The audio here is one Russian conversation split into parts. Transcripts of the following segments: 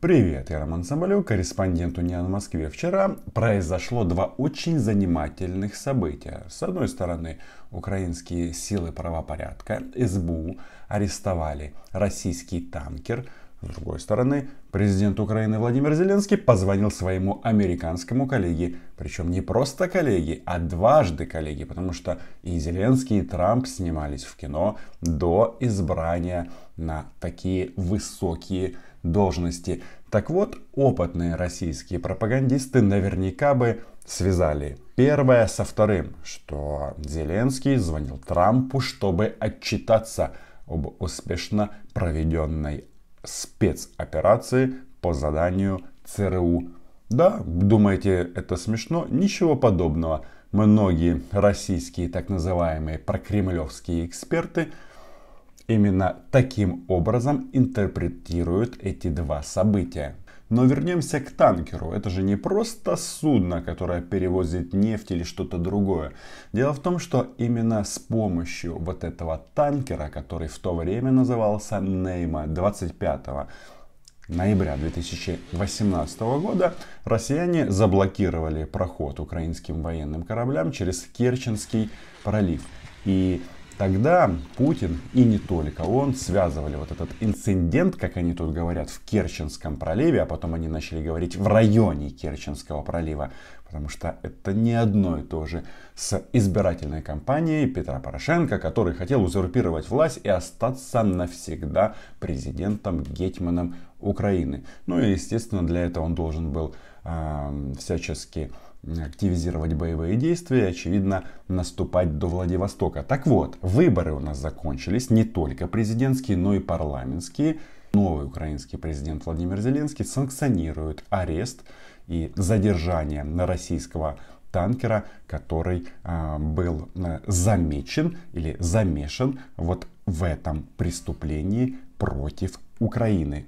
Привет, я Роман Соболев, корреспондент Униан в Москве. Вчера произошло два очень занимательных события. С одной стороны, украинские силы правопорядка, СБУ, арестовали российский танкер, с другой стороны, президент Украины Владимир Зеленский позвонил своему американскому коллеге, причем не просто коллеге, а дважды коллеге, потому что и Зеленский, и Трамп снимались в кино до избрания на такие высокие должности. Так вот, опытные российские пропагандисты наверняка бы связали первое со вторым, что Зеленский звонил Трампу, чтобы отчитаться об успешно проведенной спецоперации по заданию ЦРУ. Да, думаете, это смешно? Ничего подобного. Многие российские так называемые прокремлевские эксперты именно таким образом интерпретируют эти два события. Но вернемся к танкеру. Это же не просто судно, которое перевозит нефть или что-то другое. Дело в том, что именно с помощью вот этого танкера, который в то время назывался Нейма 25 ноября 2018 года россияне заблокировали проход украинским военным кораблям через Керченский пролив. И Тогда Путин и не только он связывали вот этот инцидент, как они тут говорят, в Керченском проливе, а потом они начали говорить в районе Керченского пролива, потому что это не одно и то же с избирательной кампанией Петра Порошенко, который хотел узурпировать власть и остаться навсегда президентом, гетманом Украины. Ну и, естественно, для этого он должен был э, всячески активизировать боевые действия и, очевидно, наступать до Владивостока. Так вот, выборы у нас закончились, не только президентские, но и парламентские. Новый украинский президент Владимир Зеленский санкционирует арест и задержание на российского танкера, который а, э, был замечен или замешан вот в этом преступлении против Украины.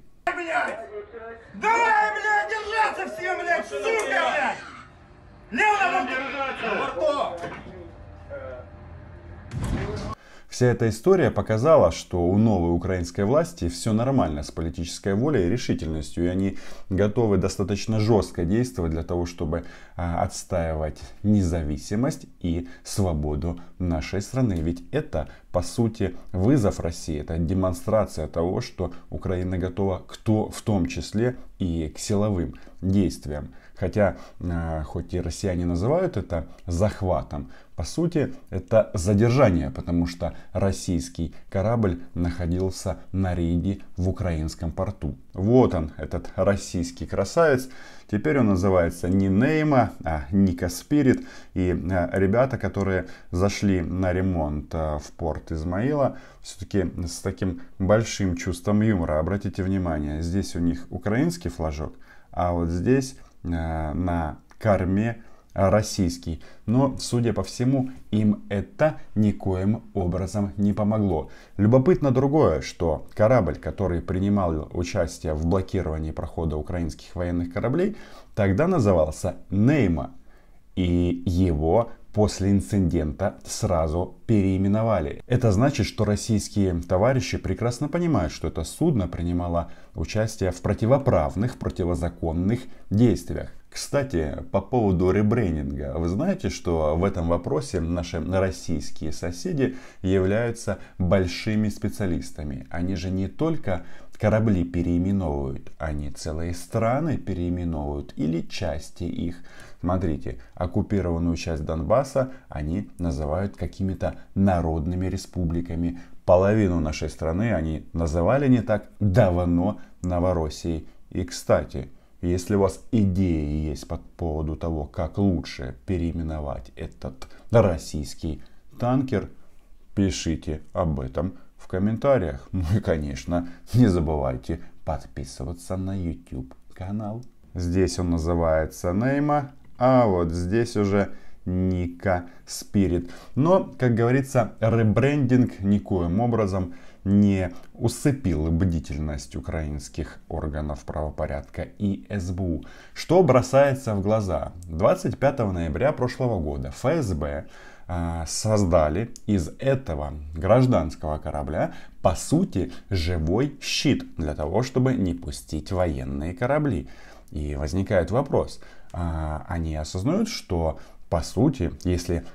Вся эта история показала, что у новой украинской власти все нормально с политической волей и решительностью, и они готовы достаточно жестко действовать для того, чтобы а, отстаивать независимость и свободу нашей страны. Ведь это, по сути, вызов России, это демонстрация того, что Украина готова кто в том числе и к силовым действиям. Хотя, э, хоть и россияне называют это захватом, по сути это задержание, потому что российский корабль находился на рейде в украинском порту. Вот он, этот российский красавец. Теперь он называется не Нейма, а Ника Спирит. И э, ребята, которые зашли на ремонт э, в порт Измаила, все-таки с таким большим чувством юмора. Обратите внимание, здесь у них украинский флажок, а вот здесь Э, на корме российский. Но, судя по всему, им это никоим образом не помогло. Любопытно другое, что корабль, который принимал участие в блокировании прохода украинских военных кораблей, тогда назывался «Нейма». И его после инцидента сразу переименовали. Это значит, что российские товарищи прекрасно понимают, что это судно принимало участие в противоправных, противозаконных действиях. Кстати, по поводу ребрендинга. Вы знаете, что в этом вопросе наши российские соседи являются большими специалистами. Они же не только корабли переименовывают, они целые страны переименовывают или части их. Смотрите, оккупированную часть Донбасса они называют какими-то народными республиками. Половину нашей страны они называли не так давно Новороссией. И кстати, если у вас идеи есть по поводу того, как лучше переименовать этот российский танкер, пишите об этом в комментариях. Ну и, конечно, не забывайте подписываться на YouTube канал. Здесь он называется Нейма, а вот здесь уже Ника Spirit. Но, как говорится, ребрендинг никоим образом не усыпил бдительность украинских органов правопорядка и СБУ. Что бросается в глаза? 25 ноября прошлого года ФСБ а, создали из этого гражданского корабля, по сути, живой щит для того, чтобы не пустить военные корабли. И возникает вопрос, а, они осознают, что по сути, если,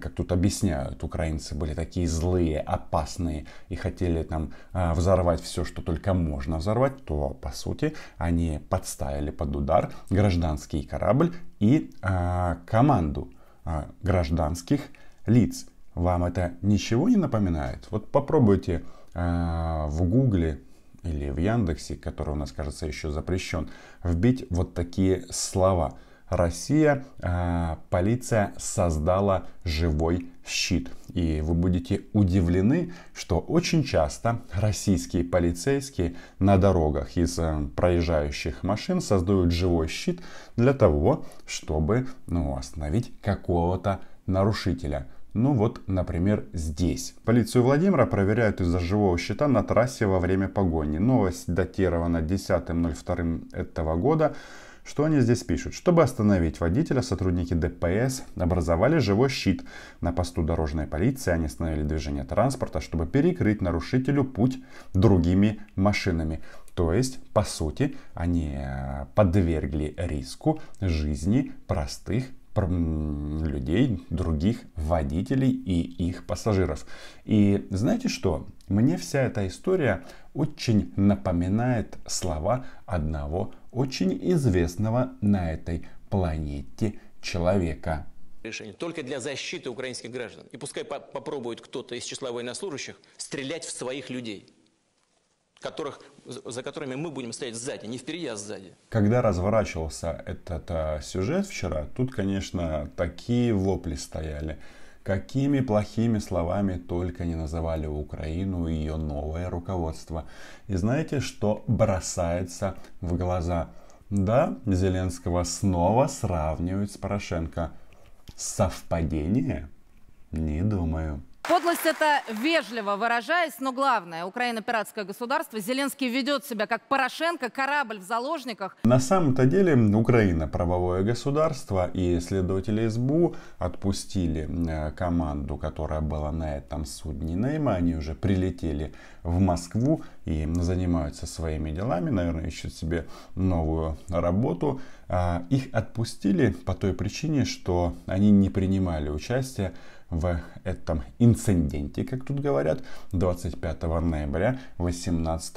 как тут объясняют, украинцы были такие злые, опасные и хотели там а, взорвать все, что только можно взорвать, то по сути они подставили под удар гражданский корабль и а, команду а, гражданских лиц. Вам это ничего не напоминает? Вот попробуйте а, в гугле или в Яндексе, который у нас, кажется, еще запрещен, вбить вот такие слова. Россия, э, полиция создала живой щит. И вы будете удивлены, что очень часто российские полицейские на дорогах из э, проезжающих машин создают живой щит для того, чтобы ну, остановить какого-то нарушителя. Ну вот, например, здесь. Полицию Владимира проверяют из-за живого щита на трассе во время погони. Новость датирована 10.02 этого года. Что они здесь пишут? Чтобы остановить водителя, сотрудники ДПС образовали живой щит. На посту дорожной полиции они остановили движение транспорта, чтобы перекрыть нарушителю путь другими машинами. То есть, по сути, они э, подвергли риску жизни простых людей, других водителей и их пассажиров. И знаете что? Мне вся эта история очень напоминает слова одного очень известного на этой планете человека. Решение только для защиты украинских граждан. И пускай по попробует кто-то из числа военнослужащих стрелять в своих людей которых, за которыми мы будем стоять сзади, не впереди, а сзади. Когда разворачивался этот э, сюжет вчера, тут, конечно, такие вопли стояли. Какими плохими словами только не называли Украину и ее новое руководство. И знаете, что бросается в глаза? Да, Зеленского снова сравнивают с Порошенко. Совпадение? Не думаю. Подлость это вежливо выражаясь, но главное, Украина пиратское государство, Зеленский ведет себя как Порошенко, корабль в заложниках. На самом-то деле Украина правовое государство и следователи СБУ отпустили э, команду, которая была на этом судне Нейма. Они уже прилетели в Москву и занимаются своими делами, наверное, ищут себе новую работу. Э, их отпустили по той причине, что они не принимали участие в этом инциденте, как тут говорят, 25 ноября 2018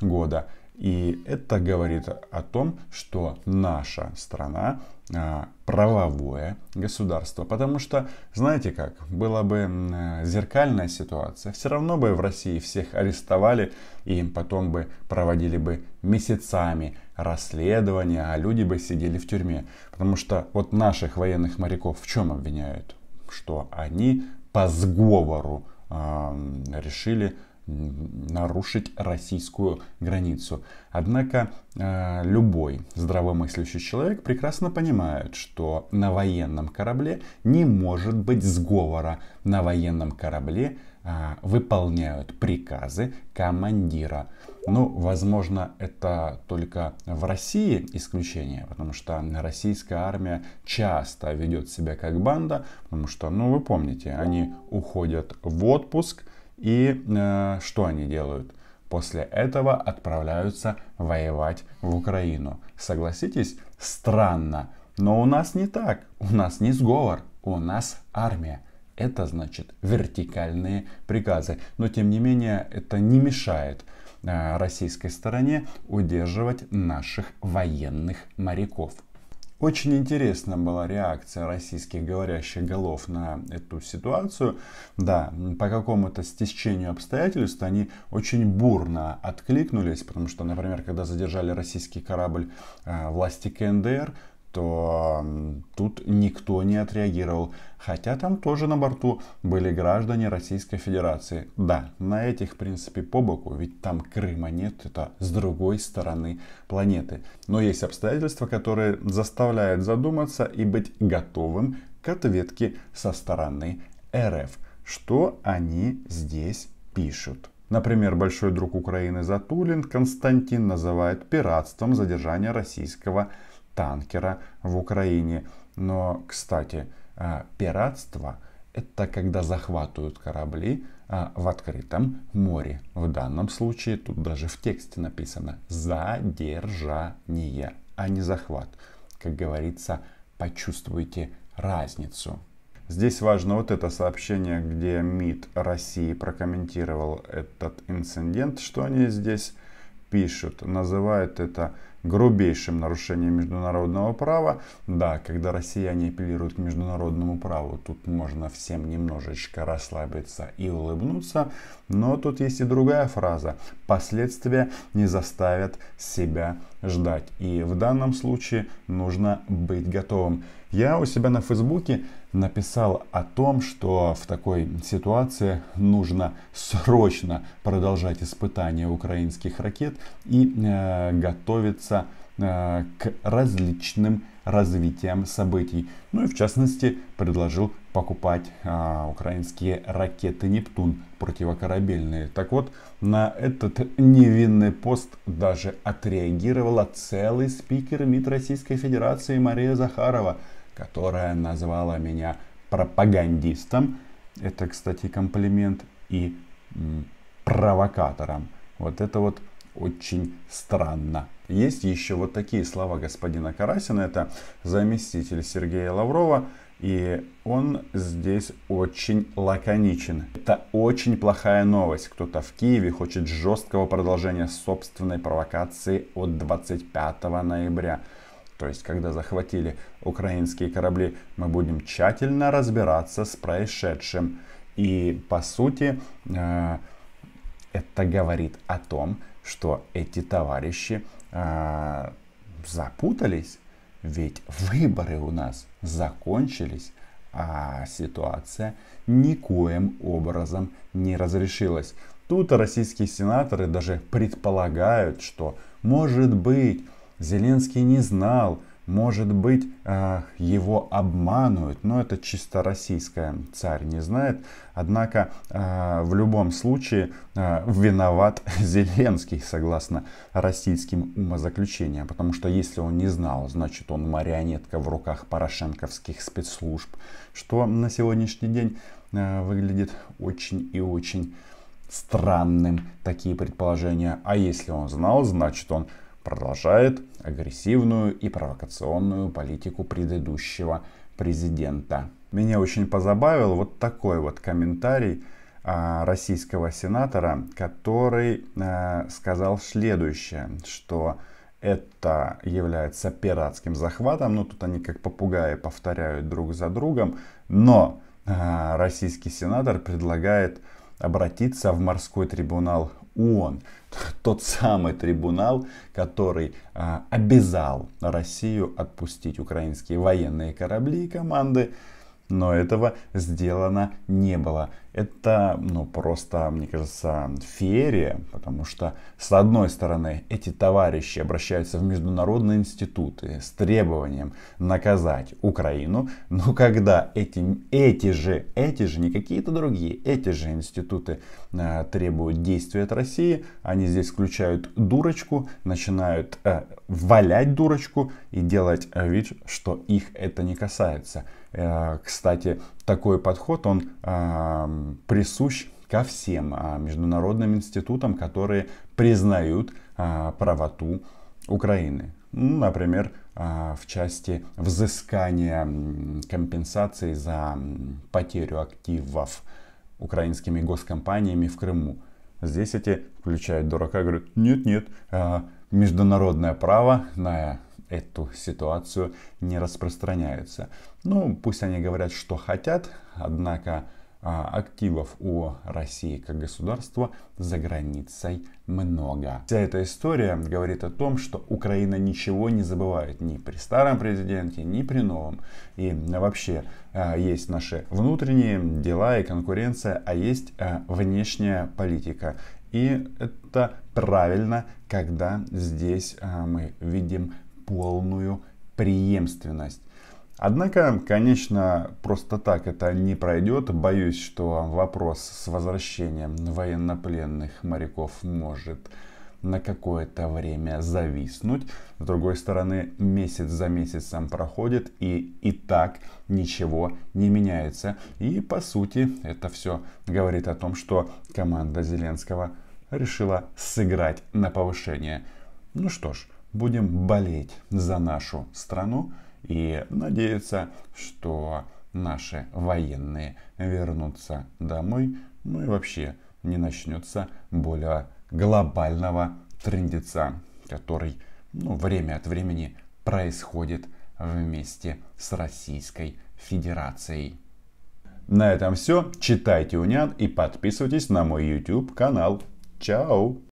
года. И это говорит о том, что наша страна а, правовое государство. Потому что, знаете как, была бы зеркальная ситуация, все равно бы в России всех арестовали и потом бы проводили бы месяцами расследования, а люди бы сидели в тюрьме. Потому что вот наших военных моряков в чем обвиняют? что они по сговору а, решили нарушить российскую границу. Однако э, любой здравомыслящий человек прекрасно понимает, что на военном корабле не может быть сговора. На военном корабле э, выполняют приказы командира. Ну, возможно, это только в России исключение, потому что российская армия часто ведет себя как банда, потому что, ну, вы помните, они уходят в отпуск – и э, что они делают? После этого отправляются воевать в Украину. Согласитесь, странно, но у нас не так. У нас не сговор, у нас армия. Это значит вертикальные приказы. Но тем не менее это не мешает э, российской стороне удерживать наших военных моряков. Очень интересна была реакция российских говорящих голов на эту ситуацию. Да, по какому-то стечению обстоятельств они очень бурно откликнулись, потому что, например, когда задержали российский корабль э, власти КНДР, что тут никто не отреагировал. Хотя там тоже на борту были граждане Российской Федерации. Да, на этих, в принципе, по боку, ведь там Крыма нет, это с другой стороны планеты. Но есть обстоятельства, которые заставляют задуматься и быть готовым к ответке со стороны РФ. Что они здесь пишут? Например, большой друг Украины Затулин Константин называет пиратством задержание российского танкера в Украине. Но, кстати, э, пиратство – это когда захватывают корабли э, в открытом море. В данном случае тут даже в тексте написано «задержание», а не «захват». Как говорится, почувствуйте разницу. Здесь важно вот это сообщение, где МИД России прокомментировал этот инцидент, что они здесь пишут. Называют это грубейшим нарушением международного права. Да, когда россияне апеллируют к международному праву, тут можно всем немножечко расслабиться и улыбнуться. Но тут есть и другая фраза. Последствия не заставят себя ждать. И в данном случае нужно быть готовым. Я у себя на Фейсбуке написал о том, что в такой ситуации нужно срочно продолжать испытания украинских ракет и э, готовиться э, к различным развитиям событий. Ну и в частности предложил покупать а, украинские ракеты «Нептун» противокорабельные. Так вот, на этот невинный пост даже отреагировала целый спикер МИД Российской Федерации Мария Захарова – которая назвала меня пропагандистом. Это, кстати, комплимент и провокатором. Вот это вот очень странно. Есть еще вот такие слова господина Карасина. Это заместитель Сергея Лаврова. И он здесь очень лаконичен. Это очень плохая новость. Кто-то в Киеве хочет жесткого продолжения собственной провокации от 25 ноября. То есть, когда захватили украинские корабли, мы будем тщательно разбираться с происшедшим. И, по сути, э, это говорит о том, что эти товарищи э, запутались, ведь выборы у нас закончились, а ситуация никоим образом не разрешилась. Тут российские сенаторы даже предполагают, что может быть Зеленский не знал, может быть, его обманывают, но это чисто российское, царь не знает. Однако, а, в любом случае, а, виноват Зеленский, согласно российским умозаключениям. Потому что если он не знал, значит, он марионетка в руках порошенковских спецслужб, что на сегодняшний день а, выглядит очень и очень странным такие предположения. А если он знал, значит, он продолжает агрессивную и провокационную политику предыдущего президента. Меня очень позабавил вот такой вот комментарий а, российского сенатора, который а, сказал следующее, что это является пиратским захватом, ну тут они как попугаи повторяют друг за другом, но а, российский сенатор предлагает обратиться в морской трибунал ООН тот самый трибунал, который а, обязал Россию отпустить украинские военные корабли и команды но этого сделано не было. Это, ну, просто, мне кажется, ферия, потому что, с одной стороны, эти товарищи обращаются в международные институты с требованием наказать Украину, но когда эти, эти же, эти же, не какие-то другие, эти же институты э, требуют действия от России, они здесь включают дурочку, начинают э, валять дурочку и делать э, вид, что их это не касается. Э, кстати, такой подход, он присущ ко всем а, международным институтам, которые признают а, правоту Украины. Ну, например, а, в части взыскания компенсации за потерю активов украинскими госкомпаниями в Крыму. Здесь эти включают дурака, говорят, нет-нет, международное право на эту ситуацию не распространяется. Ну, пусть они говорят, что хотят, однако а, активов у России как государства за границей много. Вся эта история говорит о том, что Украина ничего не забывает ни при старом президенте, ни при новом. И вообще а, есть наши внутренние дела и конкуренция, а есть а, внешняя политика. И это правильно, когда здесь а, мы видим полную преемственность. Однако, конечно, просто так это не пройдет. Боюсь, что вопрос с возвращением военнопленных моряков может на какое-то время зависнуть. С другой стороны, месяц за месяцем проходит и и так ничего не меняется. И по сути это все говорит о том, что команда Зеленского – решила сыграть на повышение. Ну что ж, будем болеть за нашу страну и надеяться, что наши военные вернутся домой, ну и вообще не начнется более глобального трендеца, который ну, время от времени происходит вместе с Российской Федерацией. На этом все. Читайте Унян и подписывайтесь на мой YouTube канал. Ciao.